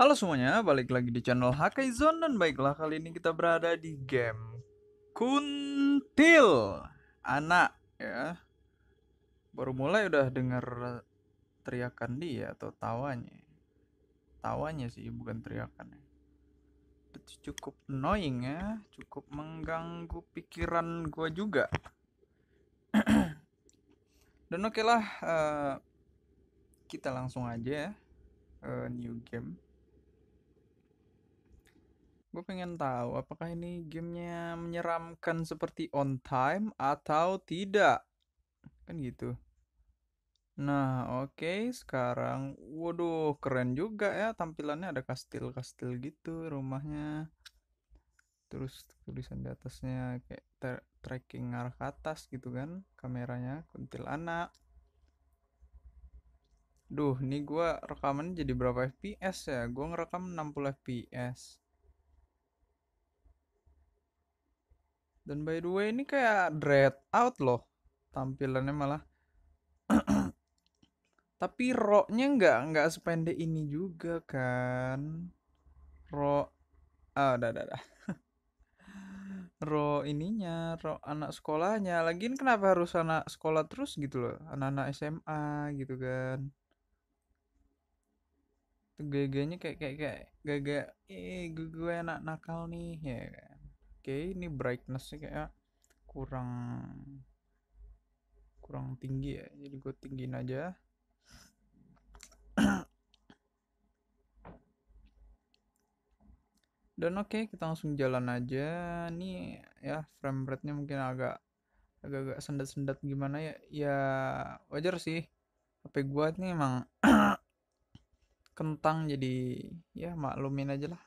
Halo semuanya, balik lagi di channel Hakai Zone dan baiklah kali ini kita berada di game Kuntil Anak ya. Baru mulai udah dengar teriakan dia atau tawanya. Tawanya sih bukan teriakannya. Cukup annoying ya, cukup mengganggu pikiran gua juga. dan oke okay lah uh, eh, kita langsung aja ya. Uh, new game Gue pengen tahu apakah ini gamenya menyeramkan seperti on time atau tidak. Kan gitu. Nah oke okay, sekarang waduh keren juga ya tampilannya ada kastil-kastil gitu rumahnya. Terus tulisan di atasnya kayak tracking arah ke atas gitu kan kameranya anak Duh, ini gue rekaman jadi berapa FPS ya? Gue ngerekam 60 FPS. Dan by the way ini kayak dread out loh tampilannya malah. Tapi roknya nggak nggak sependek ini juga kan. Rok ah dah dah dah ro ininya, ro anak sekolahnya. Lagian kenapa harus anak sekolah terus gitu loh, anak-anak SMA gitu kan. gaya kayak kayak kayak gaga eh gue, gue anak nakal nih ya. Kan. Oke, ini brightnessnya kayak kurang kurang tinggi ya jadi gue tinggiin aja dan oke okay, kita langsung jalan aja nih ya frame rate-nya mungkin agak agak-agak sendat-sendat gimana ya ya wajar sih HP gua nih emang kentang jadi ya maklumin aja lah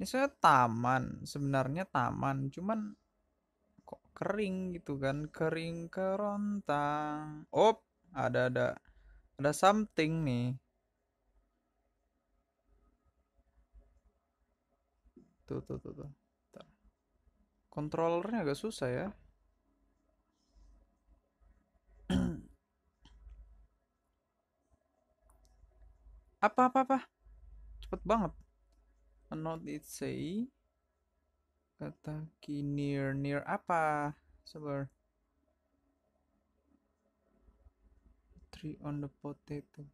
ini saya taman sebenarnya taman cuman kok kering gitu kan kering kerontang op ada ada ada something nih tuh tuh tuh tuh kontrolernya agak susah ya apa apa apa cepet banget Note it say kata key near near apa sabar tree on the potato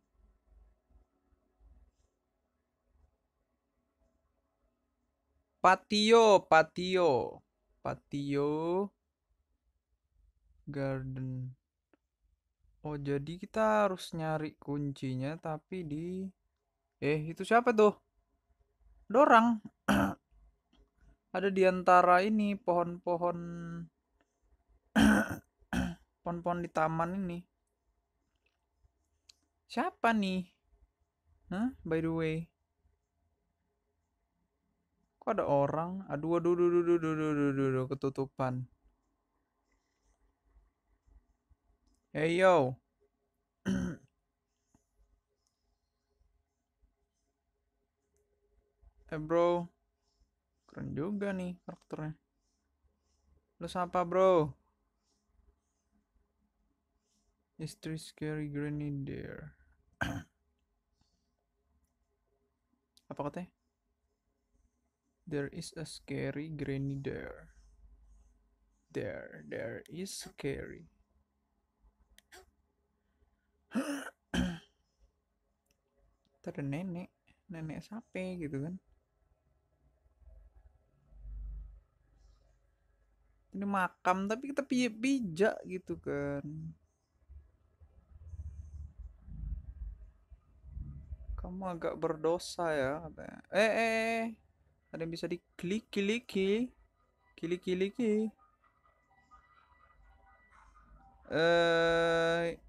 patio patio patio garden oh jadi kita harus nyari kuncinya tapi di eh itu siapa tuh dorang ada di antara ini pohon-pohon pohon-pohon di taman ini siapa nih Hah? by the way kok ada orang aduh aduh aduh aduh aduh aduh aduh, aduh, aduh, aduh ketutupan hey yo eh bro keren juga nih karakternya lu siapa bro is scary granny there apa katanya there is a scary granny there there there is scary ada nenek nenek sapi gitu kan ini makam tapi kita pijak pijak gitu kan kamu agak berdosa ya katanya. eh eh, eh. ada yang bisa diklik klik klik klik klik klik eh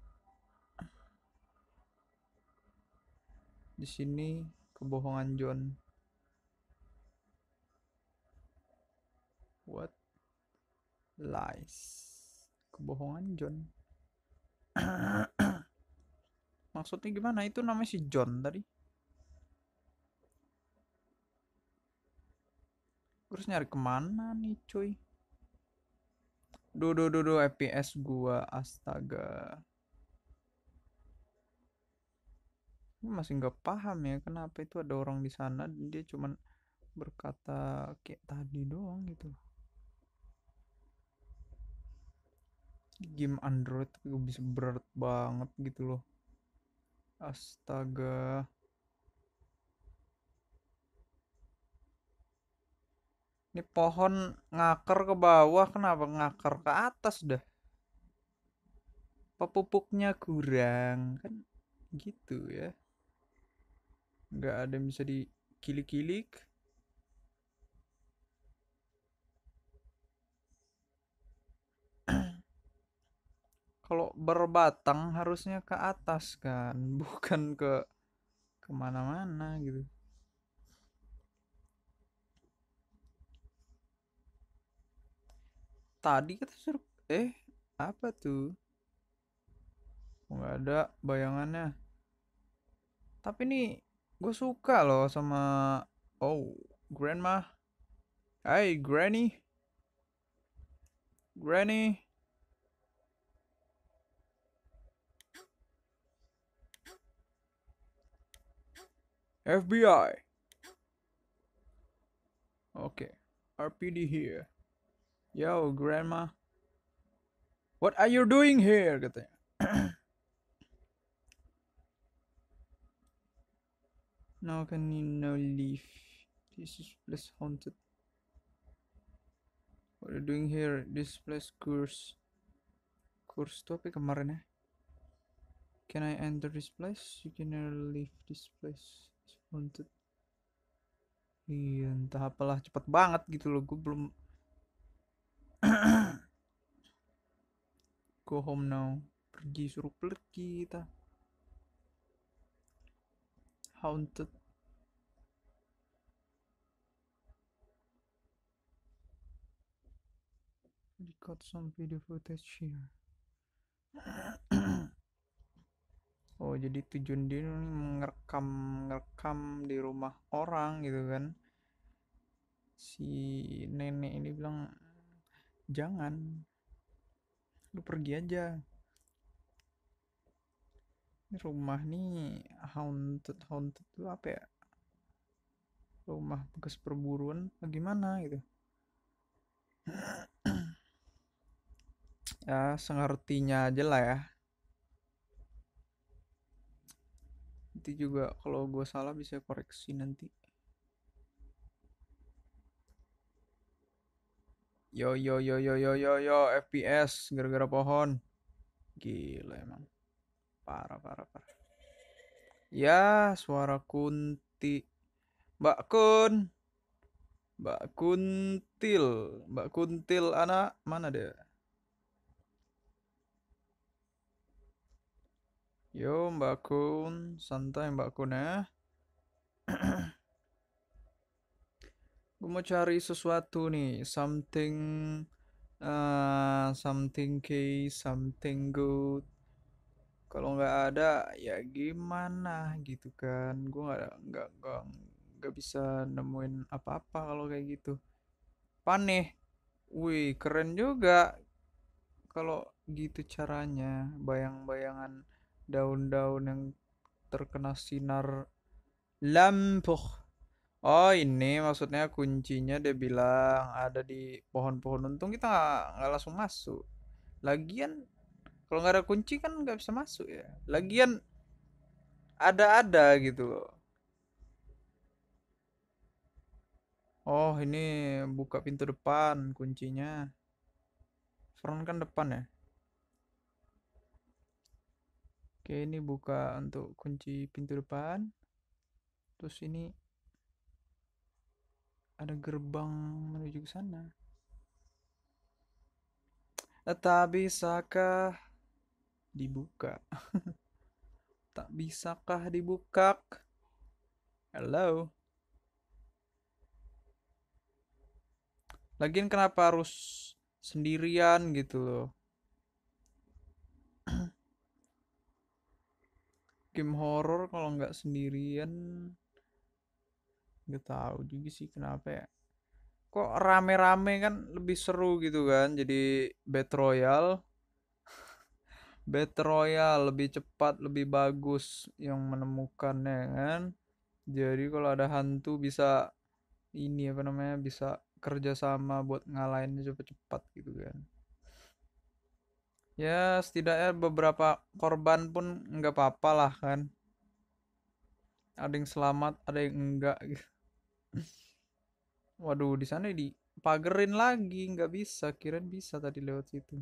di sini kebohongan John what lies kebohongan John maksudnya gimana itu namanya si John tadi terus nyari kemana nih cuy Duh, duh, duh, FPS gua astaga Ini masih nggak paham ya kenapa itu ada orang di sana dia cuman berkata kayak tadi doang gitu loh game Android tapi gue bisa berat banget gitu loh astaga ini pohon ngakar ke bawah kenapa ngakar ke atas dah Pak pupuknya kurang kan gitu ya nggak ada yang bisa dikilik-kilik kalau berbatang harusnya ke atas kan bukan ke kemana-mana gitu tadi kita suruh eh apa tuh nggak ada bayangannya tapi ini gue suka loh sama oh grandma hey granny granny FBI. Okay. RPD here. Yo, grandma. What are you doing here? Get हैं Now can you no leave? This is place haunted. What are you doing here? This place curse. Curse topic kemarin ya. Can I enter this place? You can never leave this place. untuk iya entah apalah cepet banget gitu loh gue belum go home now pergi suruh pergi kita haunted We got some video footage here oh jadi tujuan dia ini ngerekam ngerekam di rumah orang gitu kan si nenek ini bilang jangan lu pergi aja ini rumah nih haunted haunted itu apa ya rumah bekas perburuan bagaimana gitu ya sengertinya aja lah ya nanti juga kalau gue salah bisa koreksi nanti yo yo yo yo yo yo yo FPS gara-gara pohon gila emang parah parah parah ya suara kunti mbak kun mbak kuntil mbak kuntil anak mana deh Yo Mbak Kun, santai Mbak Kun ya. Gue mau cari sesuatu nih, something uh, something key, something good. Kalau nggak ada ya gimana gitu kan. Gue nggak nggak nggak bisa nemuin apa-apa kalau kayak gitu. Paneh. Wih, keren juga kalau gitu caranya bayang-bayangan daun-daun yang terkena sinar lampuh oh ini maksudnya kuncinya dia bilang ada di pohon-pohon untung kita nggak langsung masuk lagian kalau nggak ada kunci kan nggak bisa masuk ya lagian ada-ada gitu loh oh ini buka pintu depan kuncinya front kan depan ya Oke, ini buka untuk kunci pintu depan. Terus ini ada gerbang menuju ke sana. Tak bisakah dibuka? tak bisakah dibuka? Hello. Lagian kenapa harus sendirian gitu loh? game horror kalau nggak sendirian nggak tahu juga sih kenapa ya kok rame-rame kan lebih seru gitu kan jadi battle royale battle royale lebih cepat lebih bagus yang menemukannya kan jadi kalau ada hantu bisa ini apa namanya bisa kerjasama buat ngalahinnya cepet cepat gitu kan ya setidaknya beberapa korban pun nggak apa-apa lah kan ada yang selamat ada yang enggak gitu. waduh di sana di pagerin lagi nggak bisa kirain bisa tadi lewat situ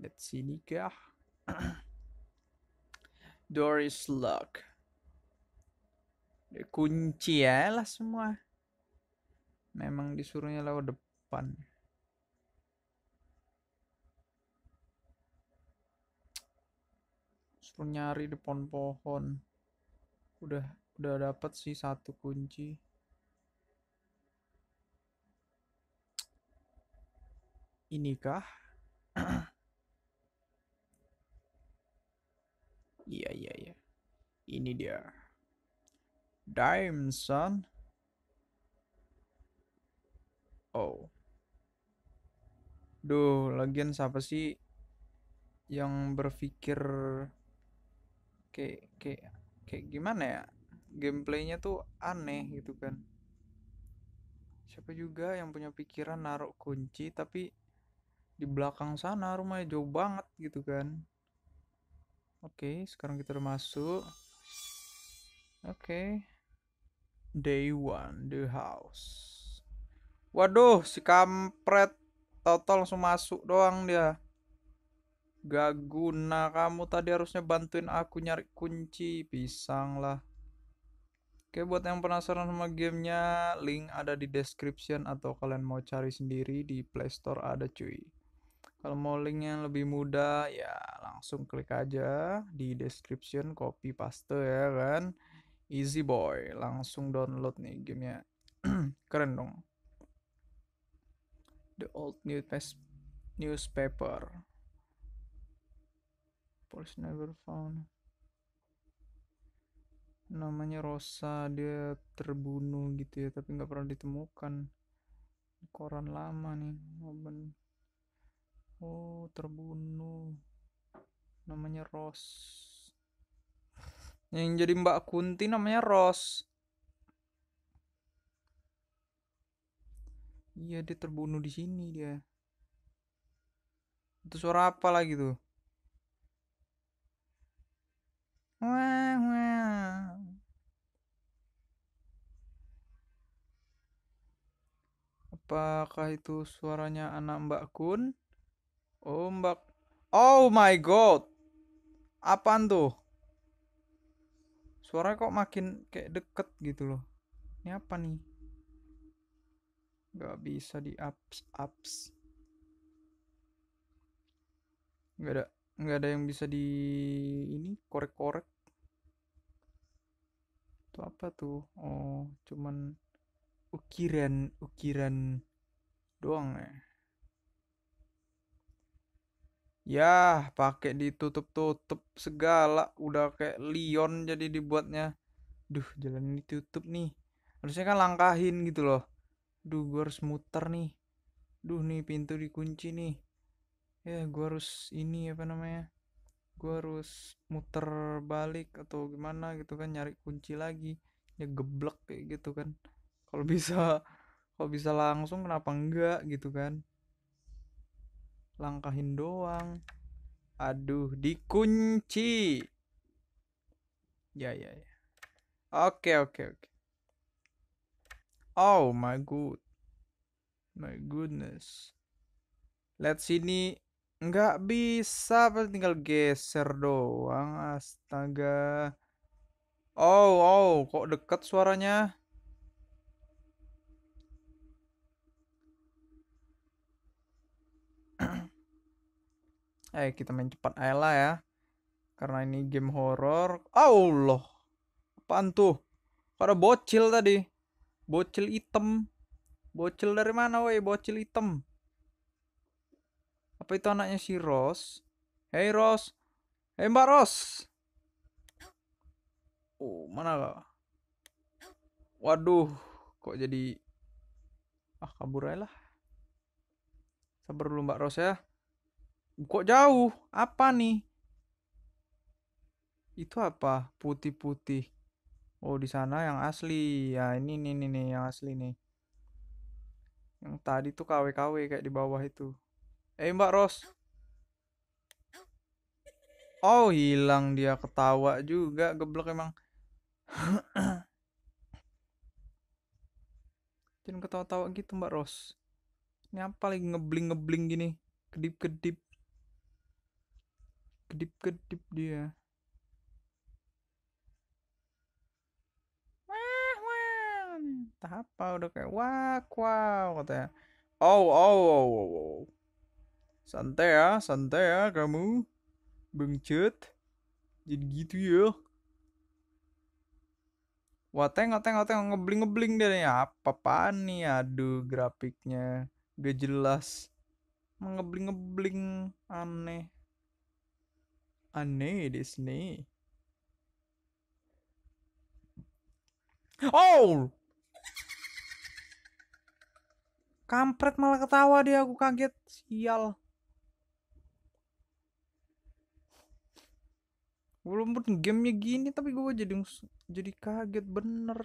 lihat sini kah door is locked kunci ya lah semua memang disuruhnya lewat depan suruh nyari di pohon pohon udah udah dapat sih satu kunci inikah iya iya iya ini dia dime son oh duh lagian siapa sih yang berpikir kayak kayak kayak gimana ya gameplaynya tuh aneh gitu kan siapa juga yang punya pikiran naruh kunci tapi di belakang sana rumahnya jauh banget gitu kan oke okay, sekarang kita udah masuk oke okay. day one the house waduh si kampret total langsung masuk doang dia Gak guna kamu tadi harusnya bantuin aku nyari kunci pisang lah. Oke buat yang penasaran sama gamenya, link ada di description atau kalian mau cari sendiri di Playstore ada cuy. Kalau mau link yang lebih mudah ya langsung klik aja di description copy paste ya kan. Easy boy, langsung download nih gamenya. Keren dong. The old new newspaper. Police never found. Namanya Rosa, dia terbunuh gitu ya, tapi nggak pernah ditemukan. Koran lama nih, Robin. Oh, terbunuh. Namanya Ros. Yang jadi Mbak Kunti namanya Ros. Iya, dia terbunuh di sini dia. Itu suara apa lagi tuh? Apakah itu suaranya anak Mbak Kun? Oh, Mbak. Oh my god. Apaan tuh? Suara kok makin kayak deket gitu loh. Ini apa nih? Gak bisa di apps apps. Gak ada gak ada yang bisa di ini korek-korek. Itu apa tuh? Oh, cuman ukiran ukiran doang ya ya pakai ditutup-tutup segala udah kayak lion jadi dibuatnya duh jalan ini tutup nih harusnya kan langkahin gitu loh duh gua harus muter nih duh nih pintu dikunci nih ya gua harus ini apa namanya Gua harus muter balik atau gimana gitu kan nyari kunci lagi ya geblek kayak gitu kan kalau bisa kalau bisa langsung kenapa enggak gitu kan langkahin doang aduh dikunci ya ya ya oke oke oke oh my good, my goodness lihat sini nggak bisa tinggal geser doang astaga oh oh kok deket suaranya Eh kita main cepat aja ya. Karena ini game horror Allah. Apaan tuh? Kok ada bocil tadi? Bocil hitam. Bocil dari mana woi? Bocil hitam. Apa itu anaknya si Rose? Hei Rose? Hei Mbak Rose? Oh, mana kak? Waduh, kok jadi ah kabur aja lah. Sabar dulu Mbak Rose ya. Kok jauh? Apa nih? Itu apa? Putih-putih. Oh, di sana yang asli. Ya, ini nih nih nih yang asli nih. Yang tadi tuh KW-KW kayak di bawah itu. Eh, Mbak Ros. Oh, hilang dia ketawa juga geblek emang. Jangan ketawa-tawa gitu Mbak Ros. Ini apa lagi ngebling-ngebling gini? Kedip-kedip kedip-kedip dia wah wah entah apa udah kayak wah wow katanya oh oh oh, oh, oh. santai ya santai ya kamu bengcut jadi gitu ya Wah tengok tengok tengok ngebling ngebling dia nih apa apaan nih aduh grafiknya gak jelas ngebling ngebling aneh Aneh di sini. Oh! Kampret malah ketawa dia, aku kaget. Sial. belum pun gamenya gini tapi gue jadi jadi kaget bener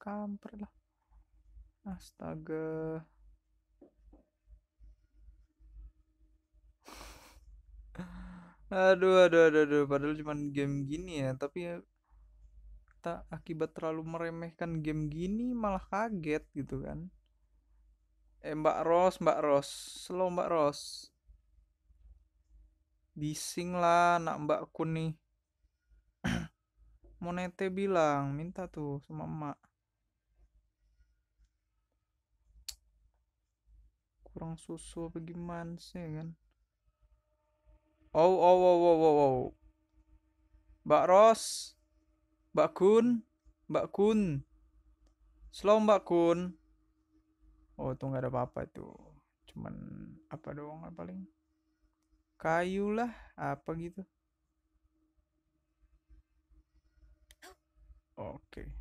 kampret lah. Astaga. Aduh, aduh, aduh, aduh. Padahal cuma game gini ya. Tapi ya, tak akibat terlalu meremehkan game gini malah kaget gitu kan. Eh, Mbak Ros, Mbak Ros. Slow Mbak Ros. Bising lah anak mbakku nih. Monete bilang, minta tuh sama emak. Kurang susu apa gimana sih ya kan. Oh, oh, oh, oh, oh, oh. Mbak Ros, Mbak Kun, Mbak Kun. Slow Mbak Kun. Oh, tuh nggak ada apa-apa itu. Cuman apa doang paling. Kayu lah, apa gitu. Oke.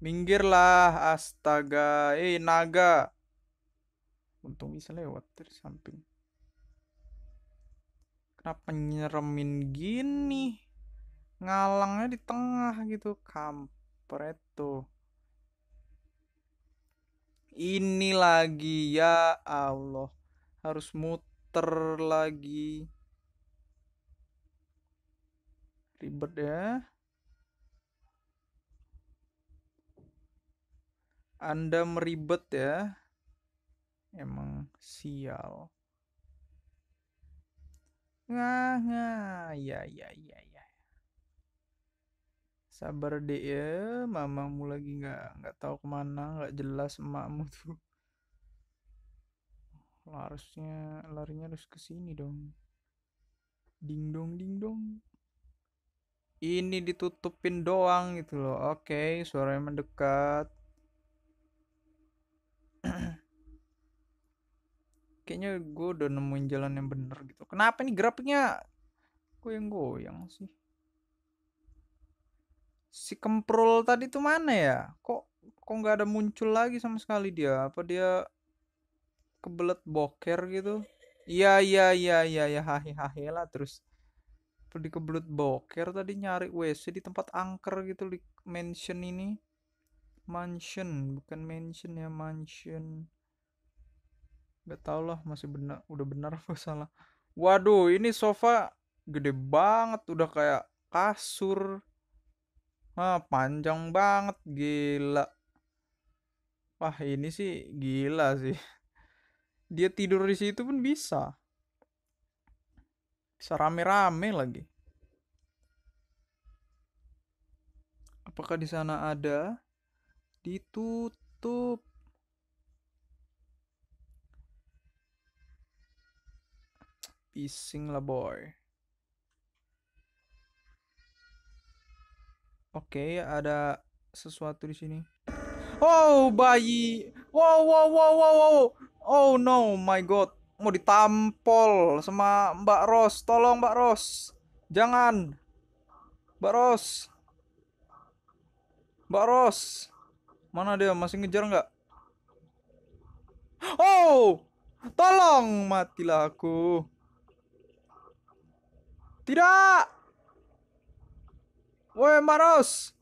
minggir Minggirlah, astaga. Eh, naga. Untung bisa lewat dari samping kenapa nyeremin gini ngalangnya di tengah gitu kampret tuh ini lagi ya Allah harus muter lagi ribet ya Anda meribet ya emang sial Nah, nah, ya, ya, ya, ya. Sabar deh ya, mamamu lagi nggak nggak tahu kemana, nggak jelas emakmu tuh. Harusnya larinya harus ke sini dong. Ding dong, ding dong. Ini ditutupin doang gitu loh. Oke, suaranya mendekat. kayaknya gue udah nemuin jalan yang bener gitu kenapa nih grafiknya goyang-goyang sih si Kemprol tadi tuh mana ya kok kok nggak ada muncul lagi sama sekali dia apa dia kebelet boker gitu iya iya iya iya ya hahi hahi lah terus di kebelet boker tadi nyari WC di tempat angker gitu di mansion ini mansion bukan mansion ya mansion nggak tahu lah masih benar udah benar apa salah. Waduh, ini sofa gede banget udah kayak kasur. Ah, panjang banget gila. Wah, ini sih gila sih. Dia tidur di situ pun bisa. Bisa rame-rame lagi. Apakah di sana ada? Ditutup. Pising lah boy. Oke, okay, ada sesuatu di sini. Oh, bayi. Wow, wow, wow, wow, wow. Oh no, my god. Mau ditampol sama Mbak Ros. Tolong Mbak Ros. Jangan. Mbak Ros. Mbak Ros. Mana dia? Masih ngejar nggak? Oh! Tolong matilah aku. Tidak! Woi, Mbak Ros!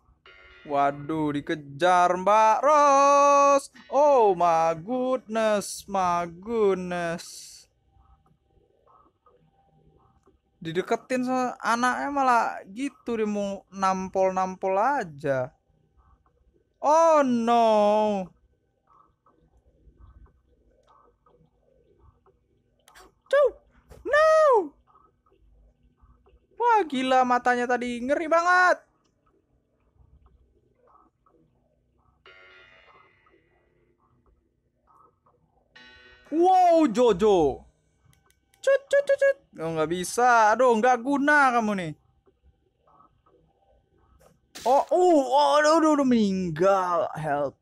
Waduh, dikejar Mbak Ros! Oh my goodness, my goodness. Dideketin sama anaknya malah gitu, dia mau nampol-nampol aja. Oh no! tuh, no! Wah, gila matanya tadi ngeri banget. Wow, Jojo. Cut, cut, cut, cut. Oh, nggak bisa. Aduh, nggak guna kamu nih. Oh, uh, oh, aduh, aduh, aduh, meninggal. Help.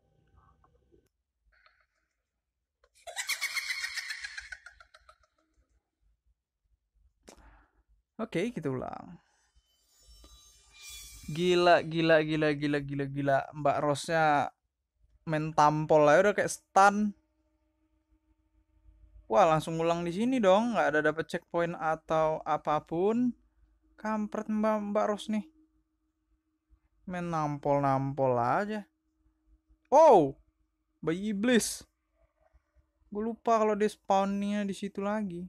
Oke, kita ulang. Gila, gila, gila, gila, gila, gila. Mbak Rosnya main tampol lah, udah kayak stun. Wah, langsung ulang di sini dong. Gak ada dapet checkpoint atau apapun. Kampret Mbak Mbak Ros nih. Main nampol-nampol aja. Oh, bayi iblis. Gue lupa kalau dia spawnnya di situ lagi.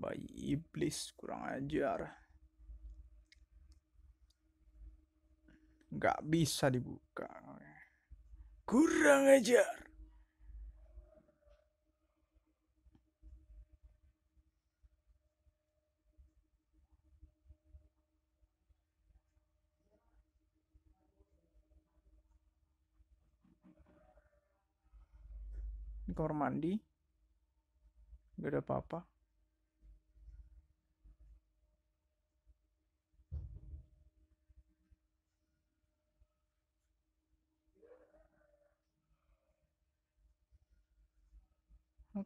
Bayi iblis kurang ajar. nggak bisa dibuka. Kurang ajar. kamar mandi gak ada apa-apa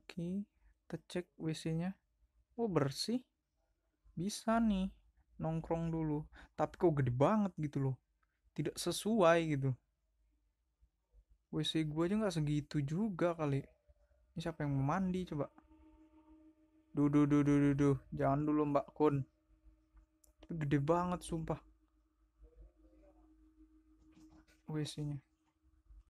Oke, kita cek WC-nya oh bersih bisa nih nongkrong dulu tapi kok gede banget gitu loh tidak sesuai gitu WC gue aja nggak segitu juga kali ini siapa yang mau mandi coba duh duh duh duh duh, duh. jangan dulu mbak kun gede banget sumpah WC-nya